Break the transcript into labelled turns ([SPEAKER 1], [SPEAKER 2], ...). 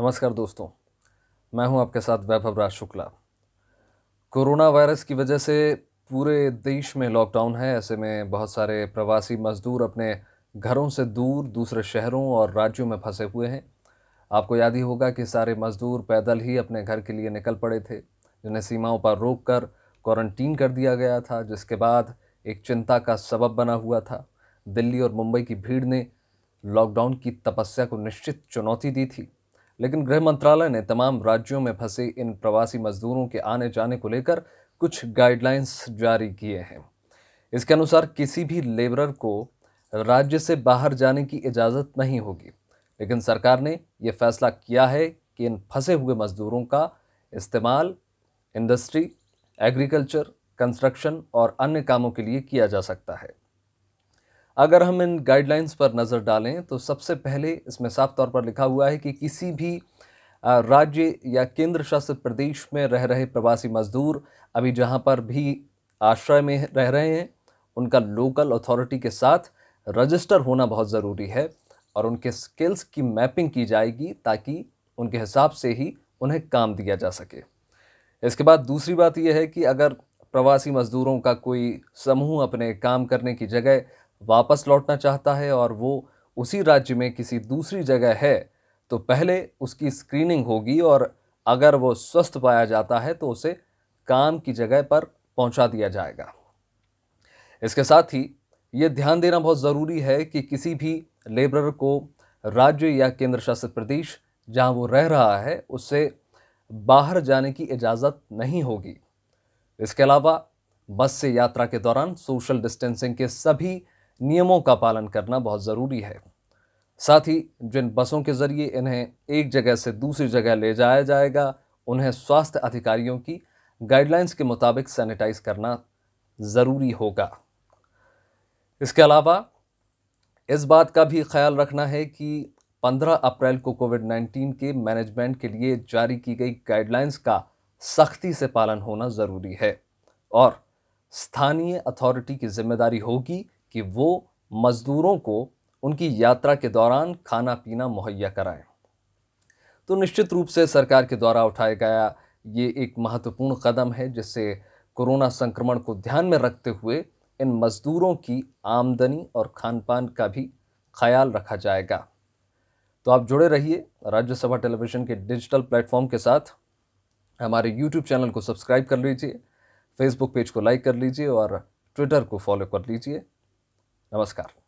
[SPEAKER 1] नमस्कार दोस्तों मैं हूं आपके साथ वैभव राज शुक्ला कोरोना वायरस की वजह से पूरे देश में लॉकडाउन है ऐसे में बहुत सारे प्रवासी मजदूर अपने घरों से दूर दूसरे शहरों और राज्यों में फंसे हुए हैं आपको याद ही होगा कि सारे मजदूर पैदल ही अपने घर के लिए निकल पड़े थे जिन्हें सीमाओं पर रोक कर क्वारंटीन कर दिया गया था जिसके बाद एक चिंता का सबब बना हुआ था दिल्ली और मुंबई की भीड़ ने लॉकडाउन की तपस्या को निश्चित चुनौती दी थी लेकिन गृह मंत्रालय ने तमाम राज्यों में फंसे इन प्रवासी मजदूरों के आने जाने को लेकर कुछ गाइडलाइंस जारी किए हैं इसके अनुसार किसी भी लेबरर को राज्य से बाहर जाने की इजाज़त नहीं होगी लेकिन सरकार ने यह फैसला किया है कि इन फंसे हुए मजदूरों का इस्तेमाल इंडस्ट्री एग्रीकल्चर कंस्ट्रक्शन और अन्य कामों के लिए किया जा सकता है अगर हम इन गाइडलाइंस पर नज़र डालें तो सबसे पहले इसमें साफ तौर पर लिखा हुआ है कि किसी भी राज्य या केंद्र शासित प्रदेश में रह रहे प्रवासी मजदूर अभी जहां पर भी आश्रय में रह रहे हैं उनका लोकल अथॉरिटी के साथ रजिस्टर होना बहुत ज़रूरी है और उनके स्किल्स की मैपिंग की जाएगी ताकि उनके हिसाब से ही उन्हें काम दिया जा सके इसके बाद दूसरी बात यह है कि अगर प्रवासी मज़दूरों का कोई समूह अपने काम करने की जगह वापस लौटना चाहता है और वो उसी राज्य में किसी दूसरी जगह है तो पहले उसकी स्क्रीनिंग होगी और अगर वो स्वस्थ पाया जाता है तो उसे काम की जगह पर पहुंचा दिया जाएगा इसके साथ ही ये ध्यान देना बहुत ज़रूरी है कि किसी भी लेबरर को राज्य या केंद्र शासित प्रदेश जहां वो रह रहा है उससे बाहर जाने की इजाज़त नहीं होगी इसके अलावा बस से यात्रा के दौरान सोशल डिस्टेंसिंग के सभी नियमों का पालन करना बहुत ज़रूरी है साथ ही जिन बसों के ज़रिए इन्हें एक जगह से दूसरी जगह ले जाया जाएगा उन्हें स्वास्थ्य अधिकारियों की गाइडलाइंस के मुताबिक सैनिटाइज करना ज़रूरी होगा इसके अलावा इस बात का भी ख्याल रखना है कि 15 अप्रैल को कोविड 19 के मैनेजमेंट के लिए जारी की गई गाइडलाइंस का सख्ती से पालन होना ज़रूरी है और स्थानीय अथॉरिटी की जिम्मेदारी होगी कि वो मज़दूरों को उनकी यात्रा के दौरान खाना पीना मुहैया कराएं तो निश्चित रूप से सरकार के द्वारा उठाया गया ये एक महत्वपूर्ण कदम है जिससे कोरोना संक्रमण को ध्यान में रखते हुए इन मज़दूरों की आमदनी और खान पान का भी ख्याल रखा जाएगा तो आप जुड़े रहिए राज्यसभा टेलीविज़न के डिजिटल प्लेटफॉर्म के साथ हमारे यूट्यूब चैनल को सब्सक्राइब कर लीजिए फेसबुक पेज को लाइक कर लीजिए और ट्विटर को फॉलो कर लीजिए नमस्कार